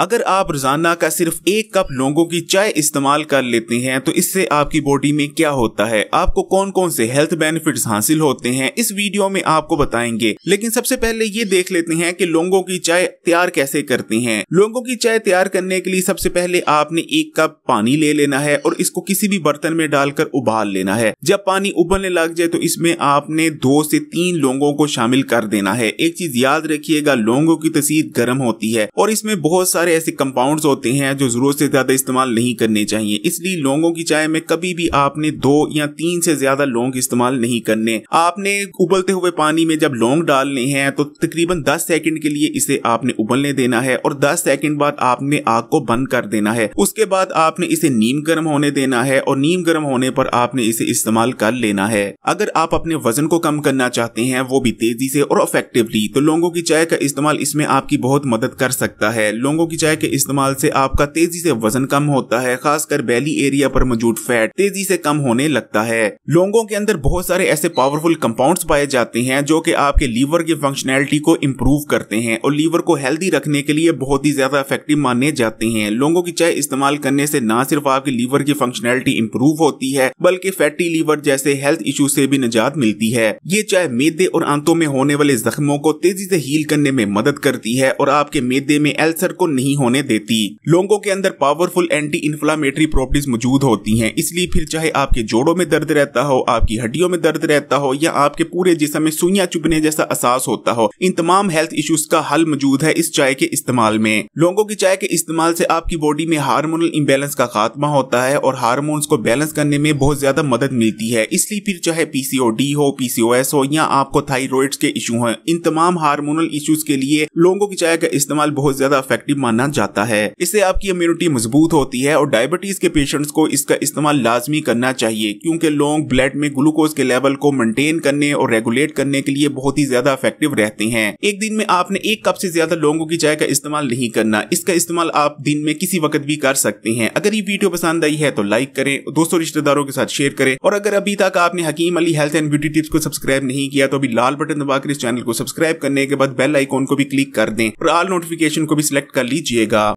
अगर आप रोजाना का सिर्फ एक कप लोगों की चाय इस्तेमाल कर लेते हैं तो इससे आपकी बॉडी में क्या होता है आपको कौन कौन से हेल्थ बेनिफिट्स हासिल होते हैं इस वीडियो में आपको बताएंगे लेकिन सबसे पहले ये देख लेते हैं कि लोगों की चाय तैयार कैसे करते हैं लोगों की चाय तैयार करने के लिए सबसे पहले आपने एक कप पानी ले लेना है और इसको किसी भी बर्तन में डालकर उबाल लेना है जब पानी उबलने लग जाए तो इसमें आपने दो से तीन लोगों को शामिल कर देना है एक चीज याद रखियेगा लोगों की तस्वीर गर्म होती है और इसमें बहुत सारे सारे ऐसे कंपाउंड्स होते हैं जो ज़रूरत से ज़्यादा इस्तेमाल नहीं करने चाहिए इसलिए लोगों की चाय में कभी भी आपने दो या तीन से ज़्यादा लोंग इस्तेमाल नहीं करने आपने उबलते हुए पानी में जब लौंग डालने हैं तो तकरीबन दस सेकेंड के लिए इसे आपने उबलने देना है और दस सेकेंड बाद आपने आग को बंद कर देना है उसके बाद आपने इसे नीम गर्म होने देना है और नीम गर्म होने पर आपने इसे इस्तेमाल कर लेना है अगर आप अपने वजन को कम करना चाहते हैं वो भी तेजी से और इफेक्टिवली तो लोगों की चाय का इस्तेमाल इसमें आपकी बहुत मदद कर सकता है लोगों की चाय के इस्तेमाल से आपका तेजी से वजन कम होता है खासकर बैली एरिया पर मौजूद फैट तेजी से कम होने लगता है लोगों के अंदर बहुत सारे ऐसे पावरफुल कंपाउंड्स पाए जाते हैं जो कि आपके लीवर की फंक्शनैलिटी को इम्प्रूव करते हैं और लीवर को हेल्दी रखने के लिए बहुत ही ज्यादा इफेक्टिव माने जाते हैं लोगों की चाय इस्तेमाल करने से न सिर्फ आपके लीवर की फंक्शनैलिटी इम्प्रूव होती है बल्कि फैटी लीवर जैसे हेल्थ इशू से भी निजात मिलती है ये चाय मेदे और आंतों में होने वाले जख्मों को तेजी से हील करने में मदद करती है और आपके मेदे में एल्सर को नहीं नहीं होने देती लोगों के अंदर पावरफुल एंटी इन्फ्लामेटरी प्रॉपर्टीज मौजूद होती हैं इसलिए फिर चाहे आपके जोड़ों में दर्द रहता हो आपकी हड्डियों में दर्द रहता हो या आपके पूरे जिसम में सुइया चुभने जैसा असास होता हो इन तमाम हेल्थ इश्यूज का हल मौजूद है इस चाय के इस्तेमाल में लोगों की चाय के इस्तेमाल से आपकी बॉडी में हार्मोनल इम्बेलेंस का खात्मा होता है और हार्मोन को बैलेंस करने में बहुत ज्यादा मदद मिलती है इसलिए फिर चाहे पीसीओडी हो पीसीओएस हो या आपको थायराइड्स के इशू हो इन तमाम हार्मोनल इश्यूज के लिए लोगों की चाय का इस्तेमाल बहुत ज्यादा इफेक्टिव माना माना जाता है इससे आपकी इम्यूनिटी मजबूत होती है और डायबिटीज के पेशेंट्स को इसका इस्तेमाल लाजमी करना चाहिए क्योंकि लोग ब्लड में ग्लूकोज के लेवल को मेंटेन करने और रेगुलेट करने के लिए बहुत ही ज्यादा इफेक्टिव रहते हैं एक दिन में आपने एक कप से ज्यादा लौंगों की चाय का इस्तेमाल नहीं करना इसका इस्तेमाल आप दिन में किसी वक्त भी कर सकते हैं अगर ये वीडियो पसंद आई है तो लाइक करें दोस्तों रिश्तेदारों के साथ शेयर करें और अगर अभी तक आपने Hakim Ali health and beauty tips को सब्सक्राइब नहीं किया तो अभी लाल बटन दबाकर इस चैनल को सब्सक्राइब करने के बाद बेल आइकॉन को भी क्लिक कर दें और आल नोटिफिकेशन को भी सिलेक्ट कर लीजिए दीजिएगा